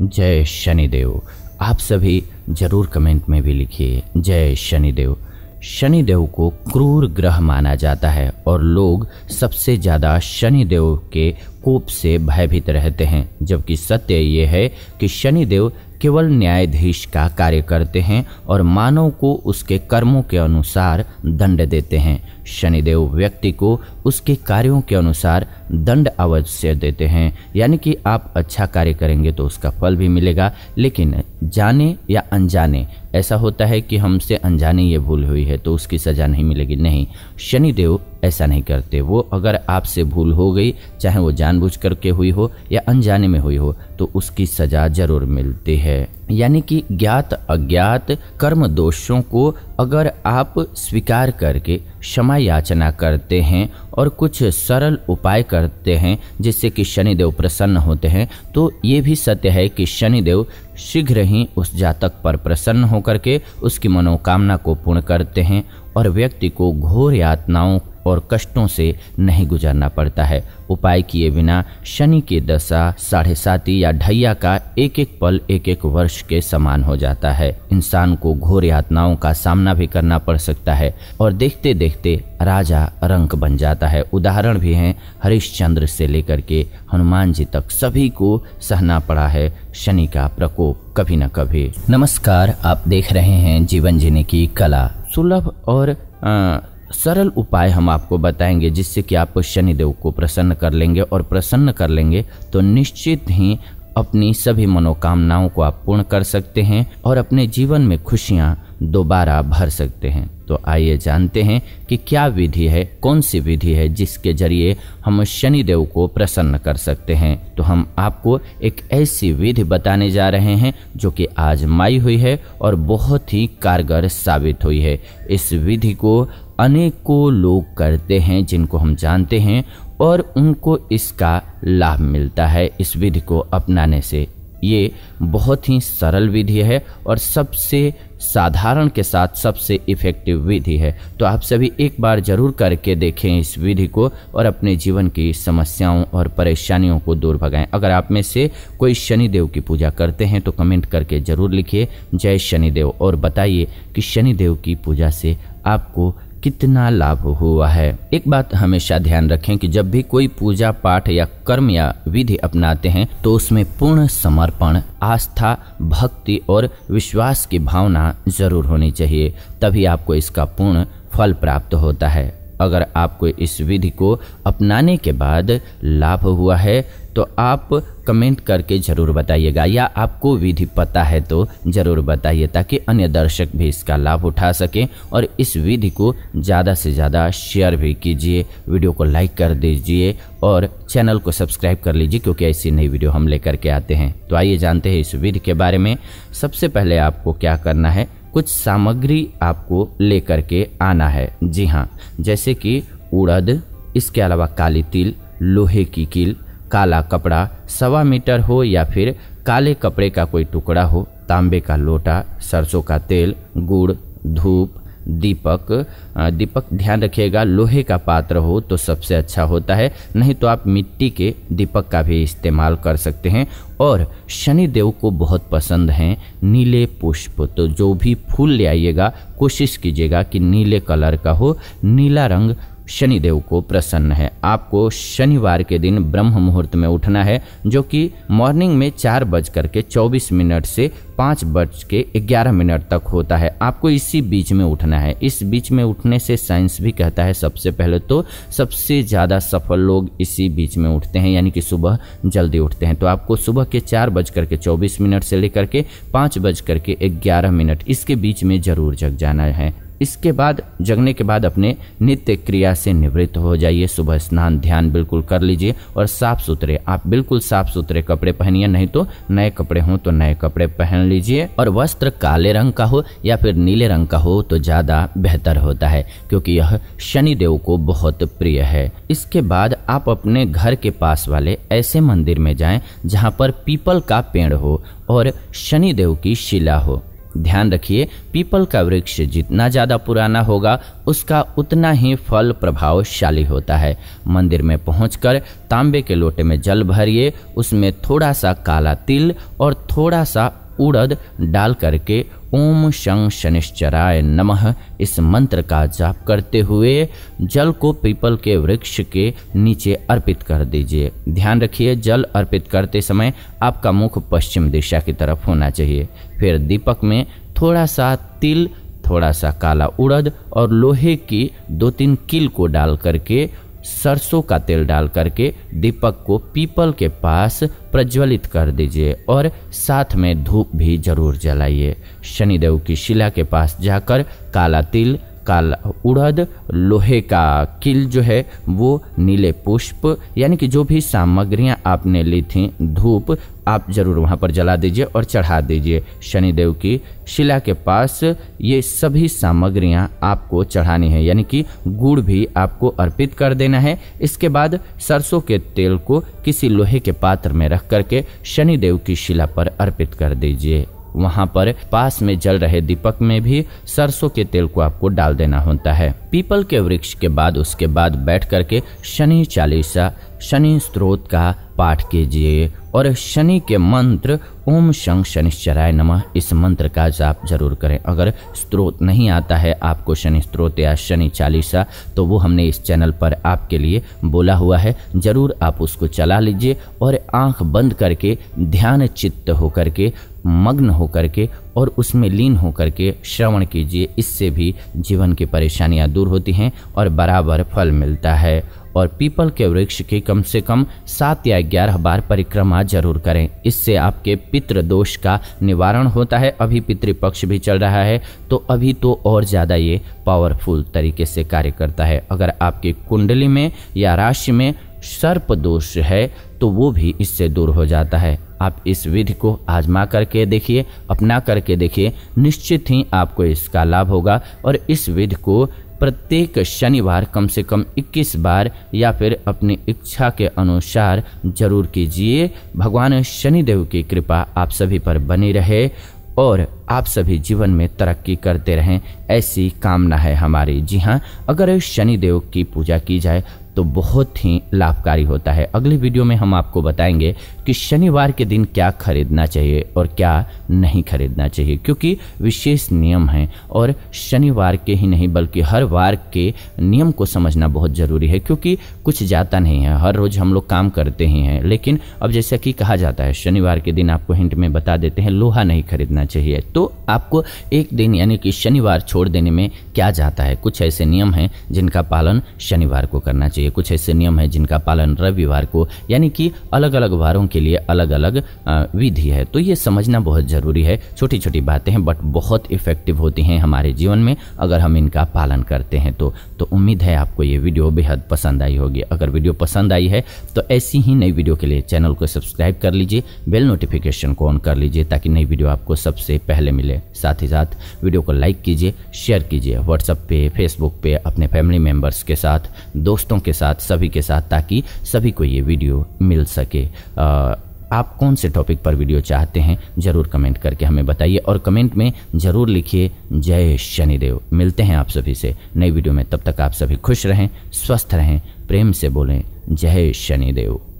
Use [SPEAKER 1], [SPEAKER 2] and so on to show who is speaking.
[SPEAKER 1] जय शनिदेव आप सभी जरूर कमेंट में भी लिखिए जय शनिदेव शनिदेव को क्रूर ग्रह माना जाता है और लोग सबसे ज़्यादा शनिदेव के कोप से भयभीत रहते हैं जबकि सत्य ये है कि शनिदेव केवल न्यायाधीश का कार्य करते हैं और मानव को उसके कर्मों के अनुसार दंड देते हैं शनिदेव व्यक्ति को उसके कार्यों के अनुसार दंड अवश्य देते हैं यानी कि आप अच्छा कार्य करेंगे तो उसका फल भी मिलेगा लेकिन जाने या अनजाने ऐसा होता है कि हमसे अनजाने ये भूल हुई है तो उसकी सज़ा नहीं मिलेगी नहीं शनिदेव ऐसा नहीं करते वो अगर आपसे भूल हो गई चाहे वो जानबूझ करके हुई हो या अनजाने में हुई हो तो उसकी सज़ा ज़रूर मिलती है यानी कि ज्ञात अज्ञात कर्म दोषों को अगर आप स्वीकार करके क्षमा याचना करते हैं और कुछ सरल उपाय करते हैं जिससे कि शनिदेव प्रसन्न होते हैं तो ये भी सत्य है कि शनिदेव शीघ्र ही उस जातक पर प्रसन्न होकर के उसकी मनोकामना को पूर्ण करते हैं और व्यक्ति को घोर यातनाओं और कष्टों से नहीं गुजरना पड़ता है उपाय किए बिना शनि की दशा साढ़े साती या ढैया का एक एक पल एक एक वर्ष के समान हो जाता है इंसान को घोर यातनाओं का सामना भी करना पड़ सकता है और देखते देखते राजा रंक बन जाता है उदाहरण भी हैं हरिश्चंद्र से लेकर के हनुमान जी तक सभी को सहना पड़ा है शनि का प्रकोप कभी न कभी नमस्कार आप देख रहे हैं जीवन जीने की कला सुलभ और आ, सरल उपाय हम आपको बताएंगे जिससे कि आप शनिदेव को प्रसन्न कर लेंगे और प्रसन्न कर लेंगे तो निश्चित ही अपनी सभी मनोकामनाओं को आप पूर्ण कर सकते हैं और अपने जीवन में खुशियाँ दोबारा भर सकते हैं तो आइए जानते हैं कि क्या विधि है कौन सी विधि है जिसके जरिए हम शनि देव को प्रसन्न कर सकते हैं तो हम आपको एक ऐसी विधि बताने जा रहे हैं जो कि आज माई हुई है और बहुत ही कारगर साबित हुई है इस विधि को अनेकों लोग करते हैं जिनको हम जानते हैं और उनको इसका लाभ मिलता है इस विधि को अपनाने से ये बहुत ही सरल विधि है और सबसे साधारण के साथ सबसे इफ़ेक्टिव विधि है तो आप सभी एक बार ज़रूर करके देखें इस विधि को और अपने जीवन की समस्याओं और परेशानियों को दूर भगाएं अगर आप में से कोई शनिदेव की पूजा करते हैं तो कमेंट करके ज़रूर लिखिए जय शनिदेव और बताइए कि शनिदेव की पूजा से आपको कितना लाभ हुआ है एक बात हमेशा ध्यान रखें कि जब भी कोई पूजा पाठ या कर्म या विधि अपनाते हैं तो उसमें पूर्ण समर्पण आस्था भक्ति और विश्वास की भावना जरूर होनी चाहिए तभी आपको इसका पूर्ण फल प्राप्त होता है अगर आपको इस विधि को अपनाने के बाद लाभ हुआ है तो आप कमेंट करके ज़रूर बताइएगा या आपको विधि पता है तो ज़रूर बताइए ताकि अन्य दर्शक भी इसका लाभ उठा सकें और इस विधि को ज़्यादा से ज़्यादा शेयर भी कीजिए वीडियो को लाइक कर दीजिए और चैनल को सब्सक्राइब कर लीजिए क्योंकि ऐसी नई वीडियो हम लेकर के आते हैं तो आइए जानते हैं इस विधि के बारे में सबसे पहले आपको क्या करना है कुछ सामग्री आपको लेकर के आना है जी हाँ जैसे कि उड़द इसके अलावा काली तिल लोहे की किल काला कपड़ा सवा मीटर हो या फिर काले कपड़े का कोई टुकड़ा हो तांबे का लोटा सरसों का तेल गुड़ धूप दीपक दीपक ध्यान रखिएगा लोहे का पात्र हो तो सबसे अच्छा होता है नहीं तो आप मिट्टी के दीपक का भी इस्तेमाल कर सकते हैं और शनि देव को बहुत पसंद हैं नीले पुष्प तो जो भी फूल ले आइएगा कोशिश कीजिएगा कि नीले कलर का हो नीला रंग शनिदेव को प्रसन्न है आपको शनिवार के दिन ब्रह्म मुहूर्त में उठना है जो कि मॉर्निंग में चार बज करके चौबीस मिनट से पाँच बज के ग्यारह मिनट तक होता है आपको इसी बीच में उठना है इस बीच में उठने से साइंस भी कहता है सबसे पहले तो सबसे ज़्यादा सफल लोग इसी बीच में उठते हैं यानी कि सुबह जल्दी उठते हैं तो आपको सुबह के चार बज करके चौबीस मिनट से लेकर के पाँच बज करके ग्यारह मिनट इसके बीच में ज़रूर जग जाना है इसके बाद जगने के बाद अपने नित्य क्रिया से निवृत्त हो जाइए सुबह स्नान ध्यान बिल्कुल कर लीजिए और साफ सुथरे आप बिल्कुल साफ सुथरे कपड़े पहनिए नहीं तो नए कपड़े हों तो नए कपड़े पहन लीजिए और वस्त्र काले रंग का हो या फिर नीले रंग का हो तो ज़्यादा बेहतर होता है क्योंकि यह शनिदेव को बहुत प्रिय है इसके बाद आप अपने घर के पास वाले ऐसे मंदिर में जाए जहाँ पर पीपल का पेड़ हो और शनिदेव की शिला हो ध्यान रखिए पीपल का वृक्ष जितना ज़्यादा पुराना होगा उसका उतना ही फल प्रभावशाली होता है मंदिर में पहुंचकर तांबे के लोटे में जल भरिए उसमें थोड़ा सा काला तिल और थोड़ा सा उड़द डाल करके ओम शं शनिश्चराय नमः इस मंत्र का जाप करते हुए जल को पीपल के वृक्ष के नीचे अर्पित कर दीजिए ध्यान रखिए जल अर्पित करते समय आपका मुख पश्चिम दिशा की तरफ होना चाहिए फिर दीपक में थोड़ा सा तिल थोड़ा सा काला उड़द और लोहे की दो तीन किल को डाल करके सरसों का तेल डाल करके दीपक को पीपल के पास प्रज्वलित कर दीजिए और साथ में धूप भी जरूर जलाइए शनिदेव की शिला के पास जाकर काला तिल काला उड़द लोहे का किल जो है वो नीले पुष्प यानी कि जो भी सामग्रियां आपने ली थी धूप आप जरूर वहाँ पर जला दीजिए और चढ़ा दीजिए शनिदेव की शिला के पास ये सभी सामग्रियाँ आपको चढ़ानी है यानी कि गुड़ भी आपको अर्पित कर देना है इसके बाद सरसों के तेल को किसी लोहे के पात्र में रख करके शनिदेव की शिला पर अर्पित कर दीजिए वहाँ पर पास में जल रहे दीपक में भी सरसों के तेल को आपको डाल देना होता है पीपल के वृक्ष के बाद उसके बाद बैठ करके शनि चालीसा शनि स्त्रोत का पाठ कीजिए और शनि के मंत्र ओम शं शनिश्चराय नमः इस मंत्र का जाप जरूर करें अगर स्त्रोत नहीं आता है आपको शनि स्त्रोत या शनि चालीसा तो वो हमने इस चैनल पर आपके लिए बोला हुआ है ज़रूर आप उसको चला लीजिए और आंख बंद करके ध्यान चित्त होकर के मग्न होकर के और उसमें लीन होकर के श्रवण कीजिए इससे भी जीवन की परेशानियां दूर होती हैं और बराबर फल मिलता है और पीपल के वृक्ष की कम से कम सात या ग्यारह बार परिक्रमा जरूर करें इससे आपके पितृ दोष का निवारण होता है अभी पितृपक्ष भी चल रहा है तो अभी तो और ज़्यादा ये पावरफुल तरीके से कार्य करता है अगर आपकी कुंडली में या राशि में सर्प दोष है तो वो भी इससे दूर हो जाता है आप इस विधि को आजमा करके देखिए अपना करके देखिए निश्चित ही आपको इसका लाभ होगा और इस विधि को प्रत्येक शनिवार कम से कम 21 बार या फिर अपनी इच्छा के अनुसार जरूर कीजिए भगवान शनिदेव की कृपा आप सभी पर बनी रहे और आप सभी जीवन में तरक्की करते रहें ऐसी कामना है हमारी जी हाँ अगर शनिदेव की पूजा की जाए तो बहुत ही लाभकारी होता है अगले वीडियो में हम आपको बताएंगे कि शनिवार के दिन क्या खरीदना चाहिए और क्या नहीं खरीदना चाहिए क्योंकि विशेष नियम हैं और शनिवार के ही नहीं बल्कि हर वार के नियम को समझना बहुत ज़रूरी है क्योंकि कुछ जाता नहीं है हर रोज़ हम लोग काम करते ही हैं लेकिन अब जैसा कि कहा जाता है शनिवार के दिन आपको हिंट में बता देते हैं लोहा नहीं खरीदना चाहिए तो आपको एक दिन यानी कि शनिवार छोड़ देने में क्या जाता है कुछ ऐसे नियम हैं जिनका पालन शनिवार को करना चाहिए लिए कुछ ऐसे नियम हैं जिनका पालन रविवार को यानी कि अलग अलग वारों के लिए अलग अलग विधि है तो ये समझना बहुत ज़रूरी है छोटी छोटी बातें हैं बट बहुत इफेक्टिव होती हैं हमारे जीवन में अगर हम इनका पालन करते हैं तो तो उम्मीद है आपको ये वीडियो बेहद पसंद आई होगी अगर वीडियो पसंद आई है तो ऐसी ही नई वीडियो के लिए चैनल को सब्सक्राइब कर लीजिए बेल नोटिफिकेशन को ऑन कर लीजिए ताकि नई वीडियो आपको सबसे पहले मिले साथ ही साथ वीडियो को लाइक कीजिए शेयर कीजिए व्हाट्सएप पे फेसबुक पे अपने फैमिली मेंबर्स के साथ दोस्तों के साथ सभी के साथ ताकि सभी को ये वीडियो मिल सके आ, आप कौन से टॉपिक पर वीडियो चाहते हैं ज़रूर कमेंट करके हमें बताइए और कमेंट में ज़रूर लिखिए जय शनिदेव मिलते हैं आप सभी से नई वीडियो में तब तक आप सभी खुश रहें स्वस्थ रहें प्रेम से बोलें जय शनिदेव